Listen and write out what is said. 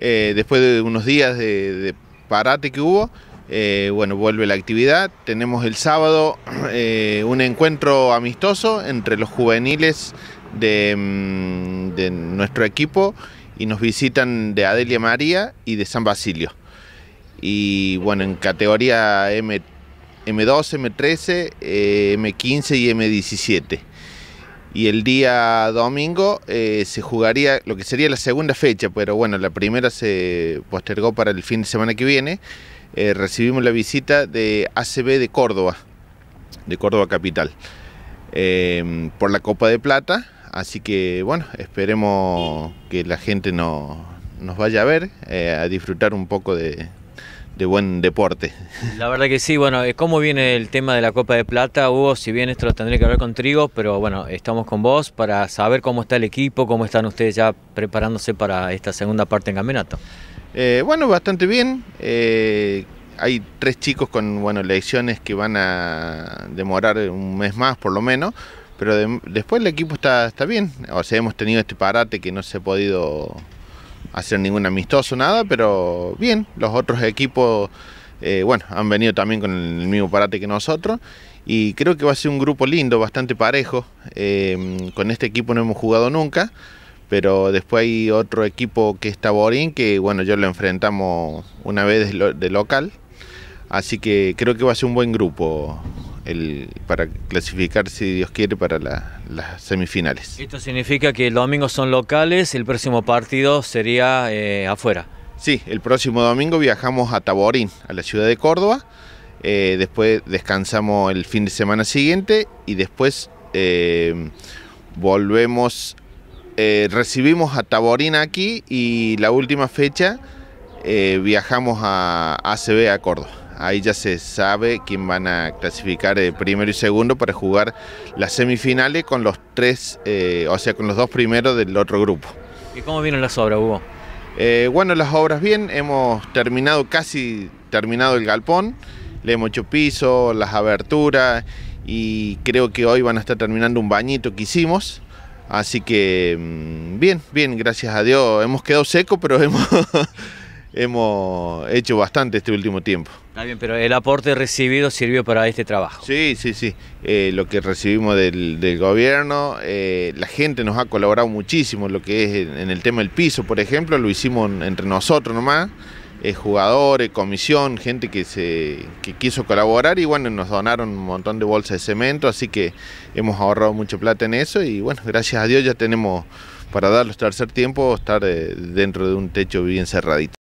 Eh, después de unos días de, parate que hubo, eh, bueno, vuelve la actividad. Tenemos el sábado eh, un encuentro amistoso entre los juveniles mm, de, nuestro equipo y nos visitan de Adelia María y de San Basilio. Y bueno, en categoría M, M12, M13, M15 y M17 y el día domingo eh, se jugaría lo que sería la segunda fecha, pero bueno, la primera se postergó para el fin de semana que viene. Eh, recibimos la visita de ACB de Córdoba, de Córdoba Capital, em, por la Copa de Plata. Así que bueno, esperemos que la gente nos vaya a ver, eh, a disfrutar un poco de, de buen deporte. La verdad que sí, bueno, eh, ¿cómo viene el tema de la Copa de Plata, Hugo? Si bien esto lo tendré que ver con trigo, pero bueno, estamos con vos para saber cómo está el equipo, cómo están ustedes ya preparándose para esta segunda parte en campeonato. Eh, bueno, bastante bien. Eh, hay tres chicos con bueno, lesiones que van a demorar un mes más por lo menos, pero después el equipo está, está bien. O sea, hemos tenido este parate que no se ha podido hacer ningún amistoso, nada, pero bien, los otros equipos, eh, bueno, han venido también con el mismo parate que nosotros y creo que va a ser un grupo lindo, bastante parejo. Eh, con este equipo no hemos jugado nunca, pero después hay otro equipo que está Taborín, que bueno, yo lo enfrentamos una vez de local, así que creo que va a ser un buen grupo para clasificar, si Dios quiere, para las semifinales. Esto significa que el domingo son locales, el próximo partido sería eh, afuera. Sí, el próximo domingo viajamos a Taborín, a la ciudad de Córdoba. Eh, después descansamos el fin de semana siguiente y después eh, volvemos, recibimos a Taborín aquí y la última fecha viajamos a ACB a Córdoba. Ahí ya se sabe quién van a clasificar el eh, primero y segundo para jugar las semifinales con los tres, eh, o sea, con los dos primeros del otro grupo. ¿Y cómo vienen las obras, Hugo? Eh, bueno, las obras bien, hemos terminado, casi terminado el galpón, le hemos hecho piso, las aberturas y creo que hoy van a estar terminando un bañito que hicimos. Así que mm, bien, bien, gracias a Dios. Hemos quedado seco, pero hemos hemos hecho bastante este último tiempo. Está bien, pero el aporte recibido sirvió para este trabajo. Sí, sí, sí. Eh, lo que recibimos del, gobierno, eh, la gente nos ha colaborado muchísimo, lo que es en, el tema del piso, por ejemplo, lo hicimos entre nosotros nomás. Eh, jugadores, comisión, gente que, se, quiso colaborar y bueno, nos donaron un montón de bolsas de cemento, así que hemos ahorrado mucho plata en eso y bueno, gracias a Dios ya tenemos para dar los tercer tiempo estar dentro de un techo bien cerradito.